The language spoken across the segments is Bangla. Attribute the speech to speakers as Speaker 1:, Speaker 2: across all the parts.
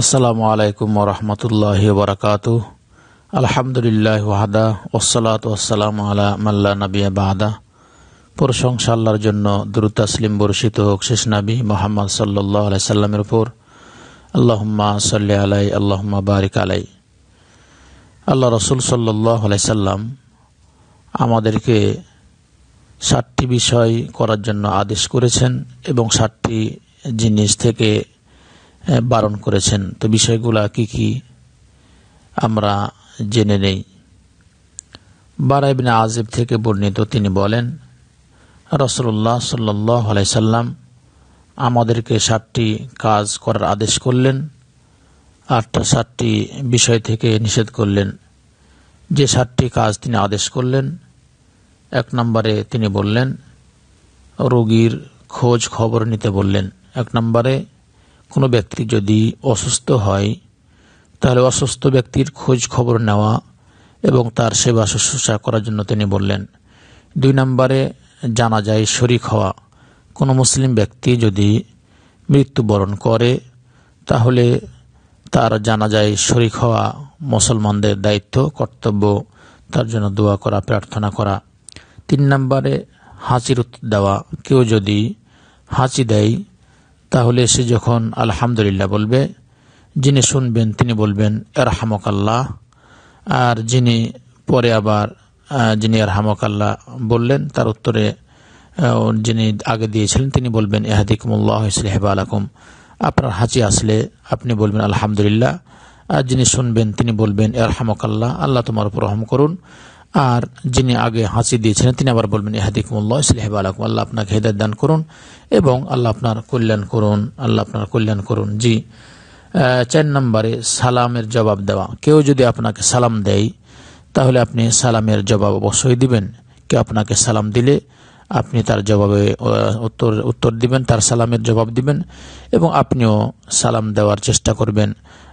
Speaker 1: আসসালামু আলাইকুম ওরহমতুল্লাহ বরকাত আলহামদুলিল্লাহ ওয়াহাদা ওসালাত ওসালাম আলা মাল্লা নবী বাহাদা প্রশংসা আল্লাহর জন্য দ্রুত তাসলিম বর্ষিত হোক শেষ নাবী মোহাম্মদ সাল্লাহ আলাই সাল্লামের উপর আল্লাহম্মা সাল্লি আলাই আল্লাহম্মা বারিক আলাই আল্লাহ রসুল সাল্লাহ আলাই সাল্লাম আমাদেরকে সাতটি বিষয় করার জন্য আদেশ করেছেন এবং সাতটি জিনিস থেকে বারণ করেছেন তো বিষয়গুলা কি কি আমরা জেনে নেই বারাইবিনা আজিব থেকে বর্ণিত তিনি বলেন রসল্লাহ সাল্লাহ আলাইসাল্লাম আমাদেরকে সাতটি কাজ করার আদেশ করলেন আটটা সাতটি বিষয় থেকে নিষেধ করলেন যে সাতটি কাজ তিনি আদেশ করলেন এক নম্বরে তিনি বললেন রোগীর খোঁজ খবর নিতে বললেন এক নম্বরে কোনো ব্যক্তি যদি অসুস্থ হয় তাহলে অসুস্থ ব্যক্তির খোঁজ খবর নেওয়া এবং তার সেবা শুশ্রূষা করার জন্য তিনি বললেন দুই নম্বরে জানা যায় শরিক হওয়া কোনো মুসলিম ব্যক্তি যদি মৃত্যুবরণ করে তাহলে তার জানা যায় শরিক হওয়া মুসলমানদের দায়িত্ব কর্তব্য তার জন্য দোয়া করা প্রার্থনা করা তিন নম্বরে হাঁচির উত্তর দেওয়া কেউ যদি হাঁচি দেয় তাহলে সে যখন আলহামদুলিল্লাহ বলবে যিনি শুনবেন তিনি বলবেন এরহামক আল্লাহ আর যিনি পরে আবার যিনি এরহামক আল্লাহ বললেন তার উত্তরে যিনি আগে দিয়েছিলেন তিনি বলবেন এহাদিকুমুল্লাহ সাহেব আলকুম আপনার হাঁচি আসলে আপনি বলবেন আলহামদুলিল্লাহ আর যিনি শুনবেন তিনি বলবেন এরহামক আল্লাহ আল্লাহ তোমার উপর রহম করুন আর যিনি আগে হাসি দিয়েছিলেন তিনি আবার বলবেন ইহাদিকুমুল্লাহ আল্লাহ আপনাকে হেদায় দান করুন এবং আল্লাহ আপনার কল্যাণ করুন আল্লাহ আপনার কল্যাণ করুন জি চার নম্বরে সালামের জবাব দেওয়া কেউ যদি আপনাকে সালাম দেয় তাহলে আপনি সালামের জবাব অবশ্যই দিবেন কেউ আপনাকে সালাম দিলে আপনি তার জবাবে উত্তর উত্তর দিবেন তার সালামের জবাব দিবেন এবং আপনিও সালাম দেওয়ার চেষ্টা করবেন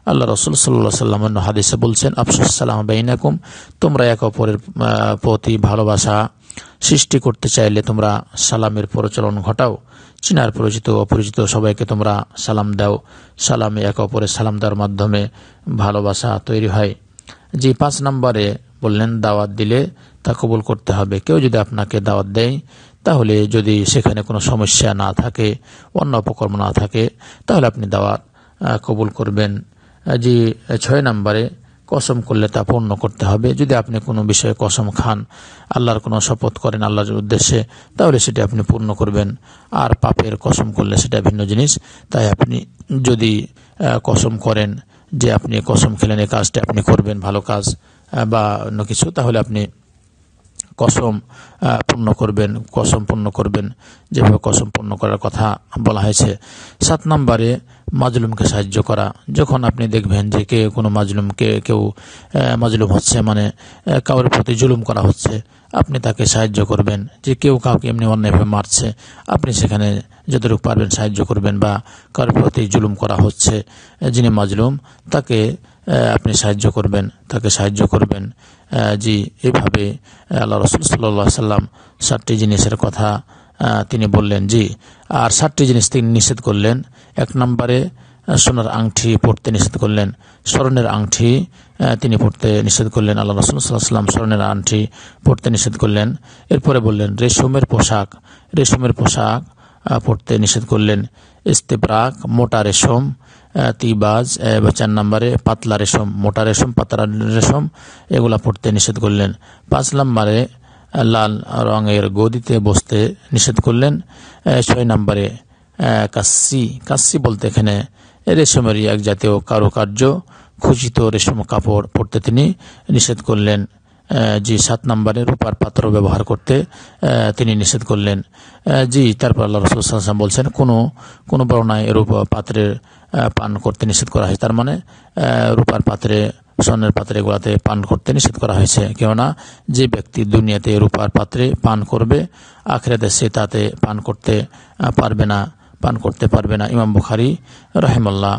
Speaker 1: আল্লাহ রসুল সাল্লা সাল্লাম হাদিসে বলছেন আফসুস সালাম বাইনাকুম তোমরা এক অপরের প্রতি ভালোবাসা সৃষ্টি করতে চাইলে তোমরা সালামের প্রচলন ঘটাও চিনার পরিচিত অপরিচিত সবাইকে তোমরা সালাম দাও সালামে এক অপরের সালাম দেওয়ার মাধ্যমে ভালোবাসা তৈরি হয় যে পাঁচ নম্বরে বললেন দাওয়াত দিলে তা কবুল করতে হবে কেউ যদি আপনাকে দাওয়াত দেয় তাহলে যদি সেখানে কোনো সমস্যা না থাকে অন্য অপকর্ম না থাকে তাহলে আপনি দাওয়া কবুল করবেন যে ছয় নম্বরে কসম করলে তা পূর্ণ করতে হবে যদি আপনি কোনো বিষয়ে কসম খান আল্লাহর কোনো শপথ করেন আল্লাহর উদ্দেশ্যে তাহলে সেটি আপনি পূর্ণ করবেন আর পাপের কসম করলে সেটা ভিন্ন জিনিস তাই আপনি যদি কসম করেন যে আপনি কসম খেলেন এই কাজটা আপনি করবেন ভালো কাজ বা অন্য কিছু তাহলে আপনি কসম পূর্ণ করবেন কসম পূর্ণ করবেন যেভাবে কসম পূর্ণ করার কথা বলা হয়েছে সাত নম্বরে মাজলুমকে সাহায্য করা যখন আপনি দেখবেন যে কে কোনো মাজলুমকে কেউ মাজলুম হচ্ছে মানে কাউর প্রতি জুলুম করা হচ্ছে আপনি তাকে সাহায্য করবেন যে কেউ কাউকে এমনি অন্যায়ভাবে মারছে আপনি সেখানে যতটুকু পারবেন সাহায্য করবেন বা কারোর প্রতি জুলুম করা হচ্ছে যিনি মাজলুম তাকে আপনি সাহায্য করবেন তাকে সাহায্য করবেন জি এভাবে আল্লাহ রসুল সাল্লা সাল্লাম সাতটি জিনিসের কথা তিনি বললেন জি আর সাতটি জিনিস তিনি নিষেধ করলেন এক নম্বরে সোনার আংটি পড়তে নিষেধ করলেন স্বর্ণের আংটি তিনি পড়তে নিষেধ করলেন আল্লাহ রসুল সাল্লাম স্বর্ণের আংটি পড়তে নিষেধ করলেন এরপরে বললেন রেশমের পোশাক রেশমের পোশাক পড়তে নিষেধ করলেন ইস্তেপ্রাক মোটা রেশম তিবাজ বা চার নম্বরে পাতলা রেশম মোটা রেশম পাতলা রেশম এগুলা পড়তে নিষেধ করলেন পাঁচ নম্বরে লাল রঙের গদিতে বসতে নিষেধ করলেন ছয় নম্বরে কাস্সি কাশি বলতে এখানে রেশমেরই এক জাতীয় কারুকার্য খুচিত রেশম কাপড় পরতে তিনি নিষেধ করলেন জি সাত নম্বরের রূপার পাত্র ব্যবহার করতে তিনি নিষেধ করলেন জি তারপর আল্লাহ রসুল সাল্লাম বলছেন কোনো কোনো বর্ণায় রূপা পাত্রের পান করতে নিষেধ করা হয়েছে তার মানে রূপার পাত্রে স্বর্ণের পাত্রে গোড়াতে পান করতে নিষেধ করা হয়েছে কেননা যে ব্যক্তি দুনিয়াতে রূপার পাত্রে পান করবে আখরে সে তাতে পান করতে পারবে না পান করতে পারবে না ইমাম বুখারি রহেমল্লা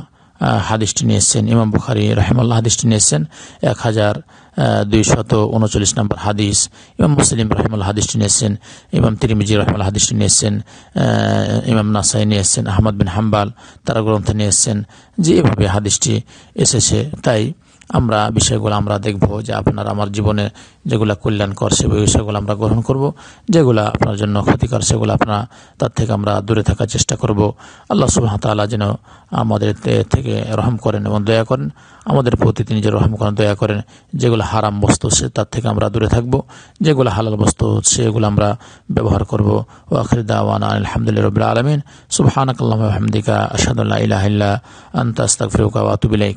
Speaker 1: হাদিসটি নিয়েছেন ইমাম বুখারি রাহেমাল্লাহ হাদিসটি নিয়েছেন এক হাজার দুইশত উনচল্লিশ নম্বর হাদিস ইমাম মুসলিম রাহেমাল হাদিসটি নিয়েছেন ইমাম তিরিমিজি রাহেমাল হাদিসটি নিয়েছেন ইমাম নাসাই নিয়েছেন আহমদ বিন হাম্বাল তারা গ্রন্থ নিয়েছেন যে এভাবে হাদিসটি এসেছে তাই আমরা বিষয়গুলো আমরা দেখব যে আপনার আমার জীবনে যেগুলো কল্যাণকর সে বিষয়গুলো আমরা গ্রহণ করব যেগুলো আপনার জন্য ক্ষতিকর সেগুলো আপনার তার থেকে আমরা দূরে থাকার চেষ্টা করব আল্লাহ তালা যেন আমাদের থেকে রহম করেন এবং দয়া করেন আমাদের প্রতি তিনি যে রহম করেন দয়া করেন যেগুলো হারাম বস্তু সে তার থেকে আমরা দূরে থাকব যেগুলো হালাল বস্তু সেগুলো আমরা ব্যবহার করব ও আখির দাওয়ান আলহামদুলিল্লাহ রবিল আলমিন সুবাহ আহমদিকা আসাদুল্লাহ ইহিল্লা আন্তাস্তাক ফিরুকা ওয়াতুবিলাইক